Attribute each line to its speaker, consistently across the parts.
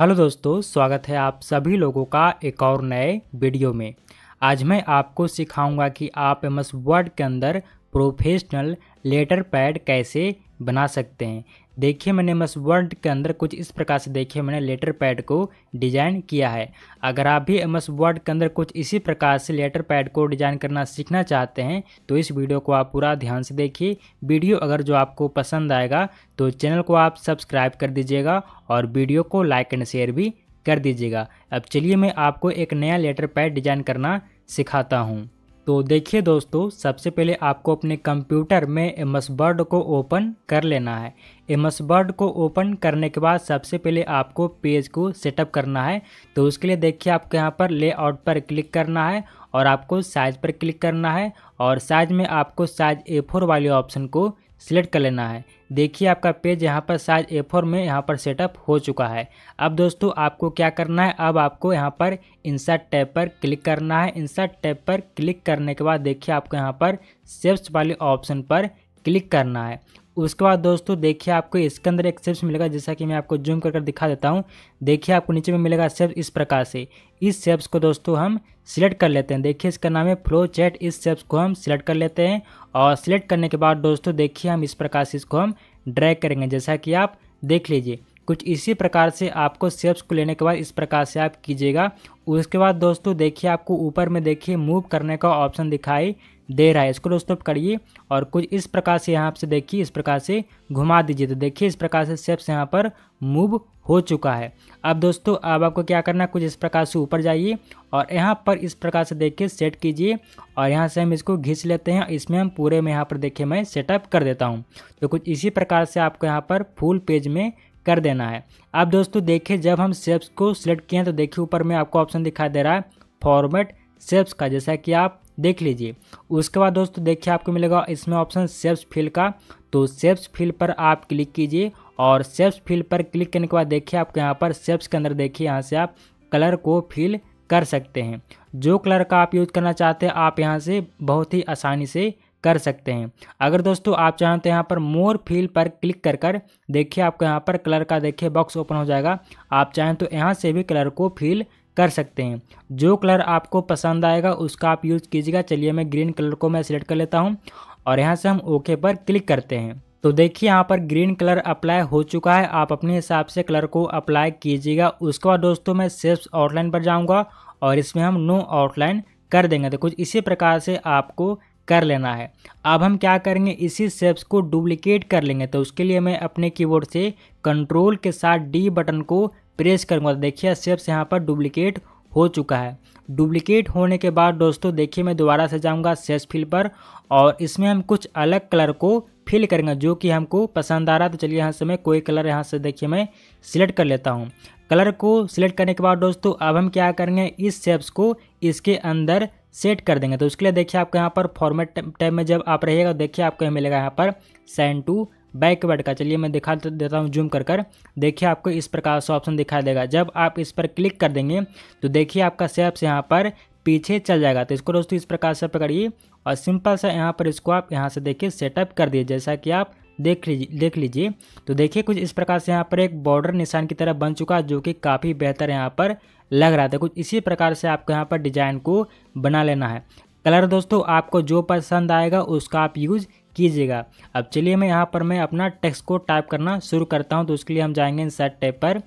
Speaker 1: hello दोस्तों स्वागत है आप सभी लोगों का एक और नए वीडियो में आज मैं आपको सिखाऊंगा कि आप एम एस वर्ड के अंदर प्रोफेशनल लेटर पैड कैसे बना सकते हैं देखिए मैंने मस वर्ड के अंदर कुछ इस प्रकार से देखिए मैंने लेटर पैड को डिज़ाइन किया है अगर आप भी एम एस वर्ड के अंदर कुछ इसी प्रकार से लेटर पैड को डिज़ाइन करना सीखना चाहते हैं तो इस वीडियो को आप पूरा ध्यान से देखिए वीडियो अगर जो आपको पसंद आएगा तो चैनल को आप सब्सक्राइब कर दीजिएगा और वीडियो को लाइक एंड शेयर भी कर दीजिएगा अब चलिए मैं आपको एक नया लेटर पैड डिज़ाइन करना सिखाता हूँ तो देखिए दोस्तों सबसे पहले आपको अपने कंप्यूटर में एम एस वर्ड को ओपन कर लेना है एम एस वर्ड को ओपन करने के बाद सबसे पहले आपको पेज को सेटअप करना है तो उसके लिए देखिए आपको यहाँ पर लेआउट पर क्लिक करना है और आपको साइज पर क्लिक करना है और साइज में आपको साइज ए फोर वाले ऑप्शन को सिलेक्ट कर लेना है देखिए आपका पेज यहाँ पर साइज ए फोर में यहाँ पर सेटअप हो चुका है अब दोस्तों आपको क्या करना है अब आपको यहाँ पर इंसर्ट टैब पर क्लिक करना है इंसर्ट टैब पर क्लिक करने के बाद देखिए आपको यहाँ पर सेप्स वाले ऑप्शन पर क्लिक करना है उसके बाद दोस्तों देखिए आपको इसके अंदर एक सेप्स मिलेगा जैसा कि मैं आपको जूम कर कर दिखा देता हूँ देखिए आपको नीचे में मिलेगा सेप्स इस प्रकार से इस सेप्स को दोस्तों हम सिलेक्ट कर लेते हैं देखिए इसका नाम है फ्लो चैट इस सेप्स को हम सिलेक्ट कर लेते हैं और सिलेक्ट करने के बाद दोस्तों देखिए हम इस प्रकार से इसको हम ड्रैग करेंगे जैसा कि आप देख लीजिए कुछ इसी प्रकार से आपको सेप्स को लेने के बाद इस प्रकार से आप कीजिएगा उसके बाद दोस्तों देखिए आपको ऊपर में देखिए मूव करने का ऑप्शन दिखाई दे रहा है इसको दोस्तों करिए और कुछ इस प्रकार से यहाँ से देखिए इस प्रकार से घुमा दीजिए तो देखिए इस प्रकार से सेप्स यहाँ पर मूव हो चुका है अब दोस्तों अब आपको क्या करना है कुछ इस प्रकार से ऊपर जाइए और यहाँ पर इस प्रकार से देखिए सेट कीजिए और यहाँ से हम इसको घिस लेते हैं इसमें हम पूरे में यहाँ पर देखिए मैं सेटअप कर देता हूँ तो कुछ इसी प्रकार से आपको यहाँ पर फुल पेज में कर देना है अब दोस्तों देखिए जब हम सेप्स को सिलेक्ट किए हैं तो देखिए ऊपर में आपको ऑप्शन दिखाई दे रहा है फॉर्मेट सेप्स का जैसा कि आप देख लीजिए उसके बाद दोस्तों देखिए आपको मिलेगा इसमें ऑप्शन सेप्स फील का तो सेप्स फिल पर आप क्लिक कीजिए और सेप्स फिल पर क्लिक करने के बाद देखिए आपको यहाँ पर सेप्स के अंदर देखिए यहाँ से आप कलर को फिल कर सकते हैं जो कलर का आप यूज़ करना चाहते हैं आप यहाँ से बहुत ही आसानी से कर सकते हैं अगर दोस्तों आप चाहें तो यहाँ पर मोर फील पर क्लिक कर कर देखिए आपको यहाँ पर कलर का देखिए बॉक्स ओपन हो जाएगा आप चाहें तो यहाँ से भी कलर को फील कर सकते हैं जो कलर आपको पसंद आएगा उसका आप यूज़ कीजिएगा चलिए मैं ग्रीन कलर को मैं सिलेक्ट कर लेता हूँ और यहाँ से हम ओके पर क्लिक करते हैं तो देखिए यहाँ पर ग्रीन कलर अप्लाई हो चुका है आप अपने हिसाब से कलर को अप्लाई कीजिएगा उसके बाद दोस्तों मैं सेप्स आउटलाइन पर जाऊँगा और इसमें हम नो आउटलाइन कर देंगे तो कुछ इसी प्रकार से आपको कर लेना है अब हम क्या करेंगे इसी सेप्स को डुप्लीकेट कर लेंगे तो उसके लिए मैं अपने कीबोर्ड से कंट्रोल के साथ डी बटन को प्रेस करूँगा तो देखिए सेप्स यहाँ पर डुप्लीकेट हो चुका है डुप्लीकेट होने के बाद दोस्तों देखिए मैं दोबारा से जाऊँगा सेप्स फिल पर और इसमें हम कुछ अलग कलर को फिल करेंगे जो कि हमको पसंद आ रहा है तो चलिए यहाँ से मैं कोई कलर यहाँ से देखिए मैं सिलेक्ट कर लेता हूँ कलर को सिलेक्ट करने के बाद दोस्तों अब हम क्या करेंगे इस सेप्स को इसके अंदर सेट कर देंगे तो उसके लिए देखिए आपको यहाँ पर फॉर्मेट टाइप में जब आप रहिएगा देखिए आपको मिलेगा यहाँ पर सेंड टू बैकवर्ड का चलिए मैं दिखा तो देता हूँ जूम कर कर देखिए आपको इस प्रकार से ऑप्शन दिखाई देगा जब आप इस पर क्लिक कर देंगे तो देखिए आपका सेप्स यहाँ पर पीछे चल जाएगा तो इसको दोस्तों इस प्रकार से पकड़िए और सिंपल सा यहाँ पर इसको आप यहाँ से देखिए सेटअप कर दिए जैसा कि आप देख लीजिए देख लीजिए तो देखिए कुछ इस प्रकार से यहाँ पर एक बॉर्डर निशान की तरह बन चुका है जो कि काफ़ी बेहतर यहाँ पर लग रहा था तो कुछ इसी प्रकार से आपको यहाँ पर डिज़ाइन को बना लेना है कलर दोस्तों आपको जो पसंद आएगा उसका आप यूज़ कीजिएगा अब चलिए मैं यहाँ पर मैं अपना टेक्स्ट को टाइप करना शुरू करता हूँ तो उसके लिए हम जाएंगे इंसर्ट टेप पर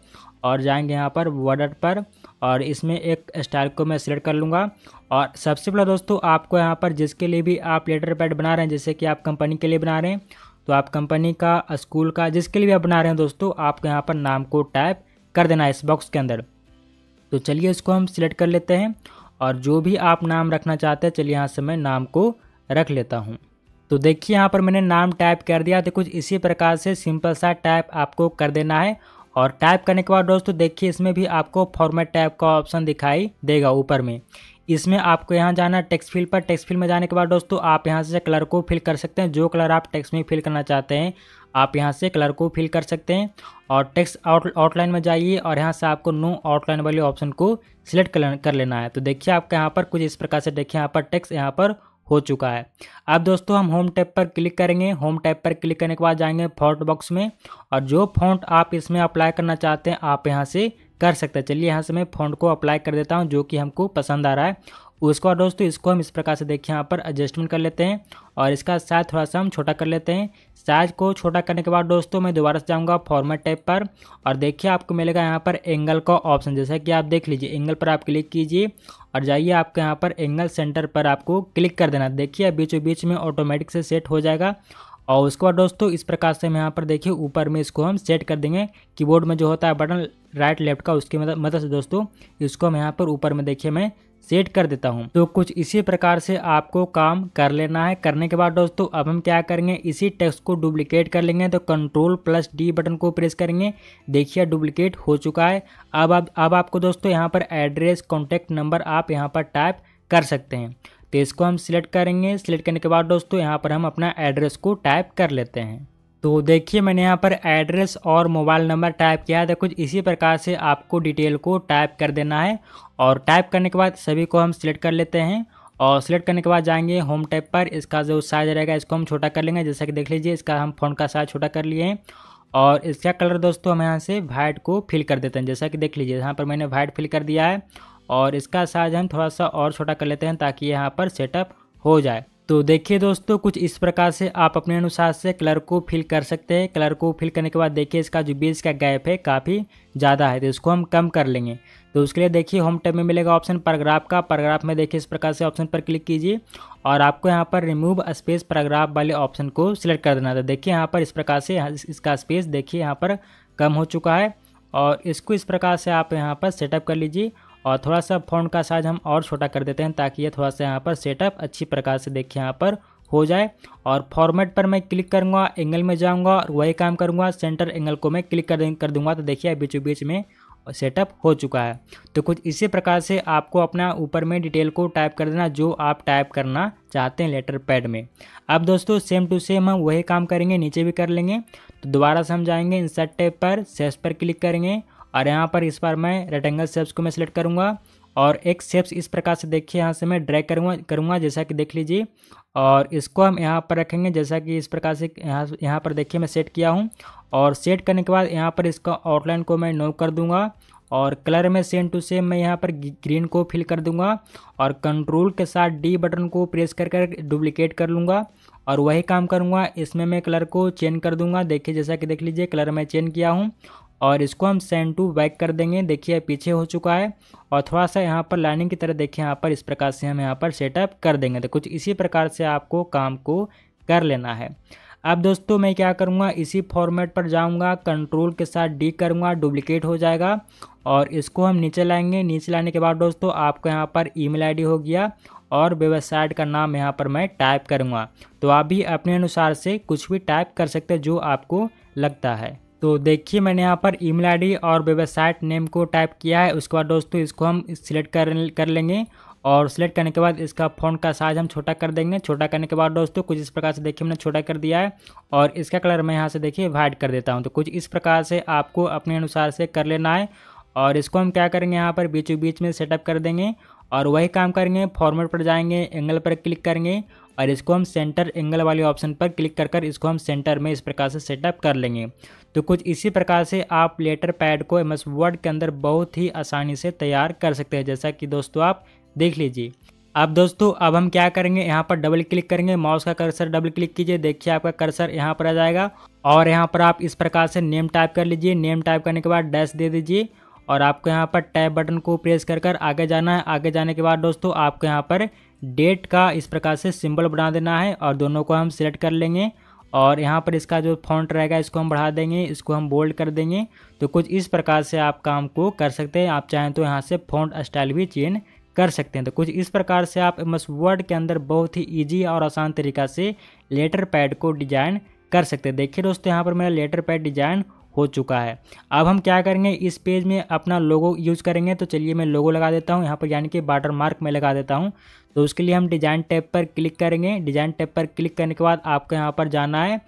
Speaker 1: और जाएंगे यहाँ पर वर्डर पर और इसमें एक स्टाइल को मैं सिलेक्ट कर लूँगा और सबसे पहला दोस्तों आपको यहाँ पर जिसके लिए भी आप लेटर पैड बना रहे हैं जैसे कि आप कंपनी के लिए बना रहे हैं तो आप कंपनी का स्कूल का जिसके लिए भी आप बना रहे हैं दोस्तों आपको यहाँ पर नाम को टाइप कर देना है इस बॉक्स के अंदर तो चलिए इसको हम सिलेक्ट कर लेते हैं और जो भी आप नाम रखना चाहते हैं चलिए यहाँ से मैं नाम को रख लेता हूँ तो देखिए यहाँ पर मैंने नाम टाइप कर दिया तो कुछ इसी प्रकार से सिंपल सा टाइप आपको कर देना है और टाइप करने के बाद दोस्तों देखिए इसमें भी आपको फॉर्मेट टाइप का ऑप्शन दिखाई देगा ऊपर में इसमें आपको यहाँ जाना टेक्स्ट फील्ड पर टेक्स्ट फील्ड में जाने के बाद दोस्तों आप यहाँ से कलर को फिल कर सकते हैं जो कलर आप टेक्स्ट में फिल करना चाहते हैं आप यहाँ से कलर को फिल कर सकते हैं और टेक्स्ट आउट आउटलाइन में जाइए और यहाँ से आपको नो आउटलाइन वाले ऑप्शन को सिलेक्ट कर लेना है तो देखिए आपका यहाँ पर कुछ इस प्रकार से देखिए यहाँ पर टेक्स्ट यहाँ पर हो चुका है अब दोस्तों हम होम टैप पर क्लिक करेंगे होम टैप पर क्लिक करने के बाद जाएंगे फॉन्ट बॉक्स में और जो फॉन्ट आप इसमें अप्लाई करना चाहते हैं आप यहाँ से कर सकते हैं चलिए यहाँ से मैं फॉन्ट को अप्लाई कर देता हूँ जो कि हमको पसंद आ रहा है उसके बाद दोस्तों इसको हम इस प्रकार से देखिए यहाँ पर एडजस्टमेंट कर लेते हैं और इसका साइज थोड़ा सा हम छोटा कर लेते हैं साइज को छोटा करने के बाद दोस्तों मैं दोबारा से जाऊँगा फॉर्मेट टाइप पर और देखिए आपको मिलेगा यहाँ पर एंगल का ऑप्शन जैसा कि आप देख लीजिए एंगल पर आप क्लिक कीजिए और जाइए आपके यहाँ पर एंगल सेंटर पर आपको क्लिक कर देना देखिए बीचों बीच में ऑटोमेटिक से सेट हो जाएगा और उसके बाद दोस्तों इस प्रकार से हम यहाँ पर देखिए ऊपर में इसको हम सेट कर देंगे कीबोर्ड में जो होता है बटन राइट लेफ्ट का उसकी मदद मदद से दोस्तों इसको हम यहाँ पर ऊपर में देखिए मैं सेट कर देता हूँ तो कुछ इसी प्रकार से आपको काम कर लेना है करने के बाद दोस्तों अब हम क्या करेंगे इसी टेक्स्ट को डुप्लीकेट कर लेंगे तो कंट्रोल प्लस डी बटन को प्रेस करेंगे देखिए डुप्लीकेट हो चुका है अब अब, अब आपको दोस्तों यहाँ पर एड्रेस कॉन्टैक्ट नंबर आप यहाँ पर टाइप कर सकते हैं तो इसको हम सिलेक्ट करेंगे सिलेक्ट करने के बाद दोस्तों यहाँ पर हम अपना एड्रेस को टाइप कर लेते हैं तो देखिए मैंने यहाँ पर एड्रेस और मोबाइल नंबर टाइप किया है कुछ इसी प्रकार से आपको डिटेल को टाइप कर देना है और टाइप करने के बाद सभी को हम सिलेक्ट कर लेते हैं और सिलेक्ट करने के बाद जाएंगे होम टैप पर इसका जो साइज़ रहेगा इसको हम छोटा कर लेंगे जैसा कि देख लीजिए इसका हम फ़ोन का साइज़ छोटा कर लिए हैं और इसका कलर दोस्तों हम यहाँ से वाइट को फिल कर देते हैं जैसा कि देख लीजिए यहाँ पर मैंने वाइट फिल कर दिया है और इसका साइज हम थोड़ा सा और छोटा कर लेते हैं ताकि यहाँ पर सेटअप हो जाए तो देखिए दोस्तों कुछ इस प्रकार से आप अपने अनुसार से कलर को फिल कर सकते हैं कलर को फिल करने के बाद देखिए इसका जो बीच का गैप है काफ़ी ज़्यादा है तो इसको हम कम कर लेंगे तो उसके लिए देखिए होम टैब में मिलेगा ऑप्शन पैराग्राफ का पैराग्राफ में देखिए इस प्रकार से ऑप्शन पर क्लिक कीजिए और आपको यहाँ पर रिमूव स्पेस पैराग्राफ वाले ऑप्शन को सिलेक्ट कर देना था तो देखिए यहाँ पर इस प्रकार से इसका स्पेस देखिए यहाँ पर कम हो चुका है और इसको इस प्रकार से आप यहाँ पर सेटअप कर लीजिए और थोड़ा सा फोन का साइज़ हम और छोटा कर देते हैं ताकि ये थोड़ा सा यहाँ पर सेटअप अच्छी प्रकार से देखिए यहाँ पर हो जाए और फॉर्मेट पर मैं क्लिक करूँगा एंगल में जाऊँगा और वही काम करूँगा सेंटर एंगल को मैं क्लिक कर कर दूँगा तो देखिए बीचों बीच में सेटअप हो चुका है तो कुछ इसी प्रकार से आपको अपना ऊपर में डिटेल को टाइप कर देना जो आप टाइप करना चाहते हैं लेटर पैड में अब दोस्तों सेम टू सेम हम वही काम करेंगे नीचे भी कर लेंगे तो दोबारा से हम जाएंगे इंसर्ट टैब पर सेस पर क्लिक करेंगे और यहाँ पर इस बार मैं रेक्टेंगल सेप्स को मैं सिलेक्ट करूँगा और एक सेप्स इस प्रकार से देखिए यहाँ से मैं ड्रैग करूँगा करूँगा जैसा कि देख लीजिए और इसको हम यहाँ पर रखेंगे जैसा कि इस प्रकार से यहाँ यहाँ पर देखिए मैं सेट किया हूँ और सेट करने के बाद यहाँ पर इसका आउटलाइन को मैं नो कर दूँगा और कलर में सेम टू सेम मैं यहाँ पर ग्रीन को फिल कर दूँगा और कंट्रोल के साथ डी बटन को प्रेस कर कर डुप्लिकेट कर लूँगा और वही काम करूँगा इसमें मैं कलर को चेंज कर दूँगा देखिए जैसा कि देख लीजिए कलर मैं चेंज किया हूँ और इसको हम सेंड टू बैक कर देंगे देखिए पीछे हो चुका है और थोड़ा सा यहाँ पर लाइनिंग की तरह देखिए यहाँ पर इस प्रकार से हम यहाँ पर सेटअप कर देंगे तो कुछ इसी प्रकार से आपको काम को कर लेना है अब दोस्तों मैं क्या करूँगा इसी फॉर्मेट पर जाऊँगा कंट्रोल के साथ डी करूँगा डुप्लिकेट हो जाएगा और इसको हम नीचे लाएंगे नीचे लाने के बाद दोस्तों आपको यहाँ पर ईमेल आईडी हो गया और वेबसाइट का नाम यहाँ पर मैं टाइप करूँगा तो आप भी अपने अनुसार से कुछ भी टाइप कर सकते जो आपको लगता है तो देखिए मैंने यहाँ पर ईमेल आईडी और वेबसाइट नेम को टाइप किया है उसके बाद दोस्तों इसको हम सिलेक्ट कर कर लेंगे और सिलेक्ट करने के बाद इसका फोन का साइज़ हम छोटा कर देंगे छोटा करने के बाद दोस्तों कुछ इस प्रकार से देखिए हमने छोटा कर दिया है और इसका कलर मैं यहाँ से देखिए वाइट कर देता हूँ तो कुछ इस प्रकार से आपको अपने अनुसार से कर लेना है और इसको हम क्या करेंगे यहाँ पर बीचों बीच में सेटअप कर देंगे और वही काम करेंगे फॉर्मेट पर जाएंगे एंगल पर क्लिक करेंगे और इसको हम सेंटर एंगल वाले ऑप्शन पर क्लिक कर कर इसको हम सेंटर में इस प्रकार से सेटअप कर लेंगे तो कुछ इसी प्रकार से आप लेटर पैड को एम एस वर्ड के अंदर बहुत ही आसानी से तैयार कर सकते हैं जैसा कि दोस्तों आप देख लीजिए अब दोस्तों अब हम क्या करेंगे यहाँ पर डबल क्लिक करेंगे माउस का कर्सर डबल क्लिक कीजिए देखिए आपका कर्सर यहाँ पर आ जाएगा और यहाँ पर आप इस प्रकार से नेम टाइप कर लीजिए नेम टाइप करने के बाद डैश दे दीजिए और आपको यहाँ पर टैब बटन को प्रेस कर कर आगे जाना है आगे जाने के बाद दोस्तों आपको यहाँ पर डेट का इस प्रकार से सिंबल बना देना है और दोनों को हम सिलेक्ट कर लेंगे और यहाँ पर इसका जो फॉन्ट रहेगा इसको हम बढ़ा देंगे इसको हम बोल्ड कर देंगे तो कुछ इस प्रकार से आप काम को कर सकते हैं आप चाहें तो यहाँ से फॉन्ट स्टाइल भी चेंज कर सकते हैं तो कुछ इस प्रकार से आप एम वर्ड के अंदर बहुत ही ईजी और आसान तरीका से लेटर पैड को डिजाइन कर सकते हैं देखिए दोस्तों यहाँ पर मेरा लेटर पैड डिजाइन हो चुका है अब हम क्या करेंगे इस पेज में अपना लोगो यूज़ करेंगे तो चलिए मैं लोगो लगा देता हूँ यहाँ पर यानी कि बाटर मार्क में लगा देता हूँ तो उसके लिए हम डिज़ाइन टैब पर क्लिक करेंगे डिज़ाइन टैब पर क्लिक करने के बाद आपको यहाँ पर जाना है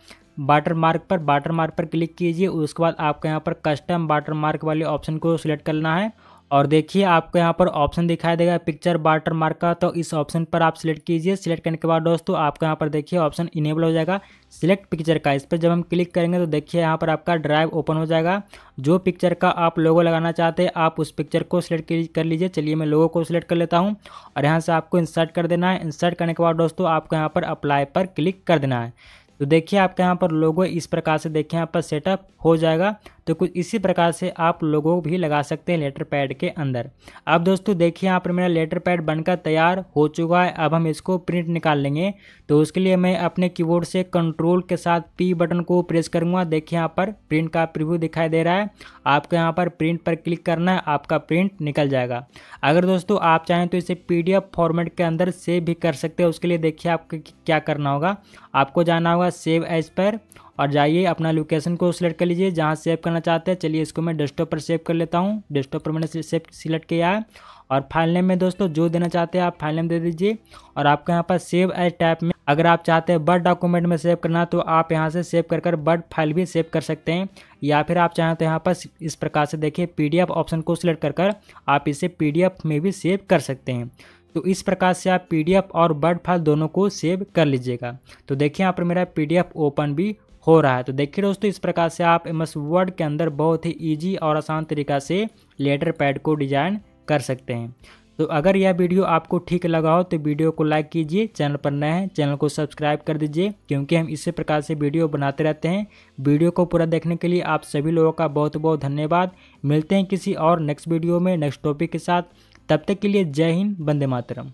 Speaker 1: वाटर मार्क पर बाटर मार्क पर क्लिक कीजिए उसके बाद आपको यहाँ पर कस्टम वाटर मार्क वाले ऑप्शन को सिलेक्ट करना है और देखिए आपको यहाँ पर ऑप्शन दिखाई देगा पिक्चर वाटर मार्क का तो इस ऑप्शन पर आप सिलेक्ट कीजिए सिलेक्ट करने के बाद दोस्तों आपको यहाँ पर देखिए ऑप्शन इनेबल हो जाएगा सिलेक्ट पिक्चर का इस पर जब हम क्लिक करेंगे तो देखिए यहाँ पर आपका ड्राइव ओपन हो जाएगा जो पिक्चर का आप लोगो लगाना चाहते हैं आप उस पिक्चर को सिलेक्ट कर लीजिए चलिए मैं लोगों को सिलेक्ट कर लेता हूँ और यहाँ से आपको इंसर्ट कर देना है इंसर्ट करने के बाद दोस्तों आपको यहाँ पर अप्लाई पर क्लिक कर देना है तो देखिए आपके यहाँ पर लोगो इस प्रकार से देखिए यहाँ पर सेटअप हो जाएगा तो कुछ इसी प्रकार से आप लोगों भी लगा सकते हैं लेटर पैड के अंदर अब दोस्तों देखिए यहाँ पर मेरा लेटर पैड बनकर तैयार हो चुका है अब हम इसको प्रिंट निकाल लेंगे तो उसके लिए मैं अपने कीबोर्ड से कंट्रोल के साथ पी बटन को प्रेस करूँगा देखिए यहाँ पर प्रिंट का प्रिव्यू दिखाई दे रहा है आपको यहाँ पर प्रिंट पर क्लिक करना है आपका प्रिंट निकल जाएगा अगर दोस्तों आप चाहें तो इसे पी फॉर्मेट के अंदर सेव भी कर सकते हैं उसके लिए देखिए आपको क्या करना होगा आपको जाना होगा सेव एज पर और जाइए अपना लोकेशन को सिलेक्ट कर लीजिए जहाँ सेव करना चाहते हैं चलिए इसको मैं डेस्कटॉप पर सेव कर लेता हूँ डेस्कटॉप पर मैंने सेव सिलेक्ट किया है और फाइल नेम में दोस्तों जो देना चाहते हैं आप फाइल नेम दे दीजिए और आपके यहाँ पर सेव एज टाइप में अगर आप चाहते हैं बर्ड डॉक्यूमेंट में सेव करना तो आप यहाँ से सेव कर कर बर्ड फाइल भी सेव कर सकते हैं या फिर आप चाहें तो यहाँ पर इस प्रकार से देखिए एफ़ ऑप्शन को सिलेक्ट कर कर आप इसे एफ़ में भी सेव कर सकते हैं तो इस प्रकार से आप पीडीएफ और बर्ड फाइल दोनों को सेव कर लीजिएगा तो देखिए यहाँ पर मेरा पीडीएफ ओपन भी हो रहा है तो देखिए दोस्तों इस प्रकार से आप एम एस वर्ड के अंदर बहुत ही ईजी और आसान तरीका से लेटर पैड को डिजाइन कर सकते हैं तो अगर यह वीडियो आपको ठीक लगा हो तो वीडियो को लाइक कीजिए चैनल पर नए हैं चैनल को सब्सक्राइब कर दीजिए क्योंकि हम इसी प्रकार से वीडियो बनाते रहते हैं वीडियो को पूरा देखने के लिए आप सभी लोगों का बहुत बहुत धन्यवाद मिलते हैं किसी और नेक्स्ट वीडियो में नेक्स्ट टॉपिक के साथ तब तक के लिए जय हिंद बंदे मातरम